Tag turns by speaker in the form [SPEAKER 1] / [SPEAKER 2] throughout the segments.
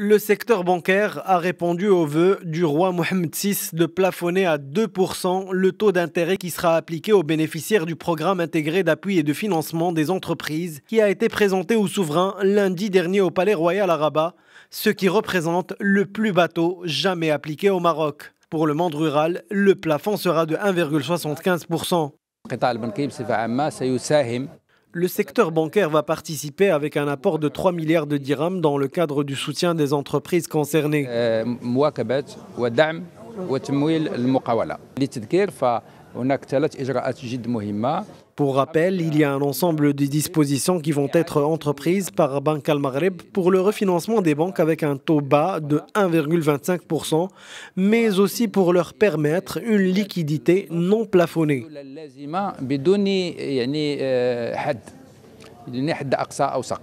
[SPEAKER 1] Le secteur bancaire a répondu au vœu du roi Mohamed VI de plafonner à 2% le taux d'intérêt qui sera appliqué aux bénéficiaires du programme intégré d'appui et de financement des entreprises qui a été présenté au souverain lundi dernier au Palais Royal à Rabat, ce qui représente le plus bas taux jamais appliqué au Maroc. Pour le monde rural, le plafond sera de 1,75% le secteur bancaire va participer avec un apport de 3 milliards de dirhams dans le cadre du soutien des entreprises concernées. Euh, pour rappel, il y a un ensemble de dispositions qui vont être entreprises par Banque Al-Maghreb pour le refinancement des banques avec un taux bas de 1,25%, mais aussi pour leur permettre une liquidité non plafonnée. Euh,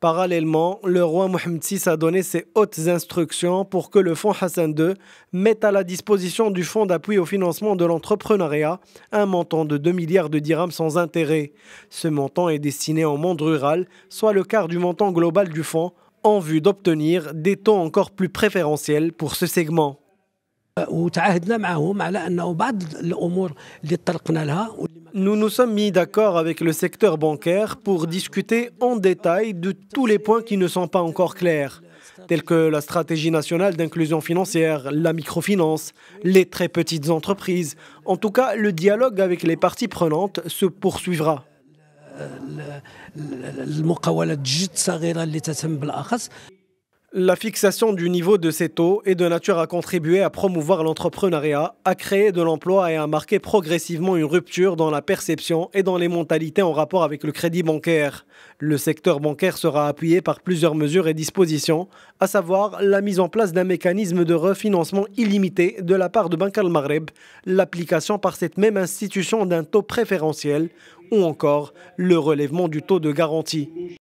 [SPEAKER 1] Parallèlement, le roi Mohamed VI a donné ses hautes instructions pour que le fonds Hassan II mette à la disposition du fonds d'appui au financement de l'entrepreneuriat un montant de 2 milliards de dirhams sans intérêt. Ce montant est destiné au monde rural, soit le quart du montant global du fonds, en vue d'obtenir des taux encore plus préférentiels pour ce segment. Nous nous sommes mis d'accord avec le secteur bancaire pour discuter en détail de tous les points qui ne sont pas encore clairs, tels que la stratégie nationale d'inclusion financière, la microfinance, les très petites entreprises. En tout cas, le dialogue avec les parties prenantes se poursuivra. La fixation du niveau de ces taux est de nature à contribuer à promouvoir l'entrepreneuriat, à créer de l'emploi et à marquer progressivement une rupture dans la perception et dans les mentalités en rapport avec le crédit bancaire. Le secteur bancaire sera appuyé par plusieurs mesures et dispositions, à savoir la mise en place d'un mécanisme de refinancement illimité de la part de Banque al mahreb l'application par cette même institution d'un taux préférentiel ou encore le relèvement du taux de garantie.